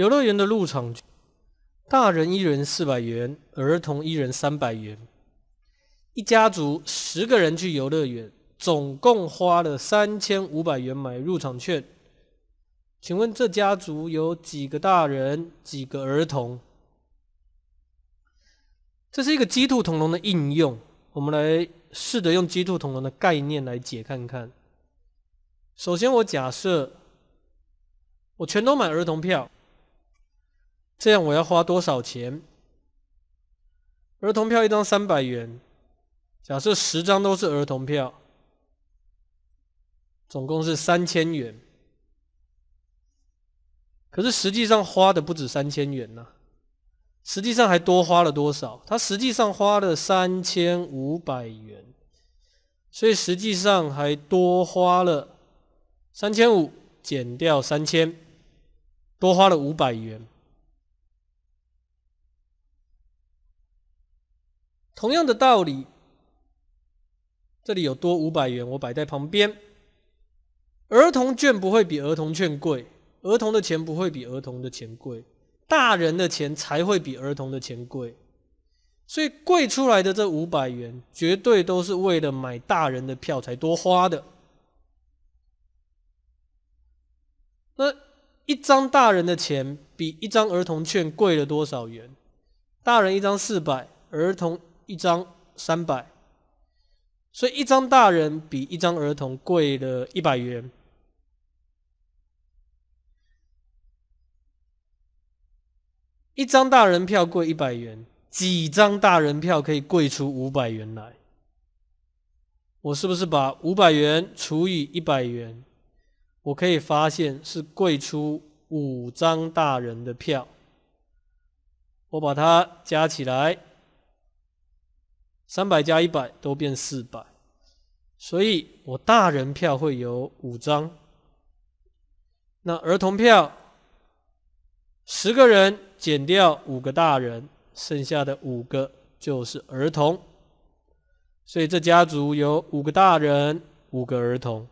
游乐园的入场，大人一人四百元，儿童一人三百元。一家族十个人去游乐园，总共花了三千五百元买入场券。请问这家族有几个大人，几个儿童？这是一个鸡兔同笼的应用，我们来试着用鸡兔同笼的概念来解看看。首先，我假设我全都买儿童票。这样我要花多少钱？儿童票一张三百元，假设十张都是儿童票，总共是三千元。可是实际上花的不止三千元呐，实际上还多花了多少？他实际上花了三千五百元，所以实际上还多花了三千五减掉三千，多花了五百元。同样的道理，这里有多五百元，我摆在旁边。儿童券不会比儿童券贵，儿童的钱不会比儿童的钱贵，大人的钱才会比儿童的钱贵。所以贵出来的这五百元，绝对都是为了买大人的票才多花的。那一张大人的钱比一张儿童券贵了多少元？大人一张四百，儿童。一张三百，所以一张大人比一张儿童贵了一百元。一张大人票贵一百元，几张大人票可以贵出五百元来？我是不是把五百元除以一百元？我可以发现是贵出五张大人的票。我把它加起来。三百加一百都变四百，所以我大人票会有五张。那儿童票，十个人减掉五个大人，剩下的五个就是儿童。所以这家族有五个大人，五个儿童。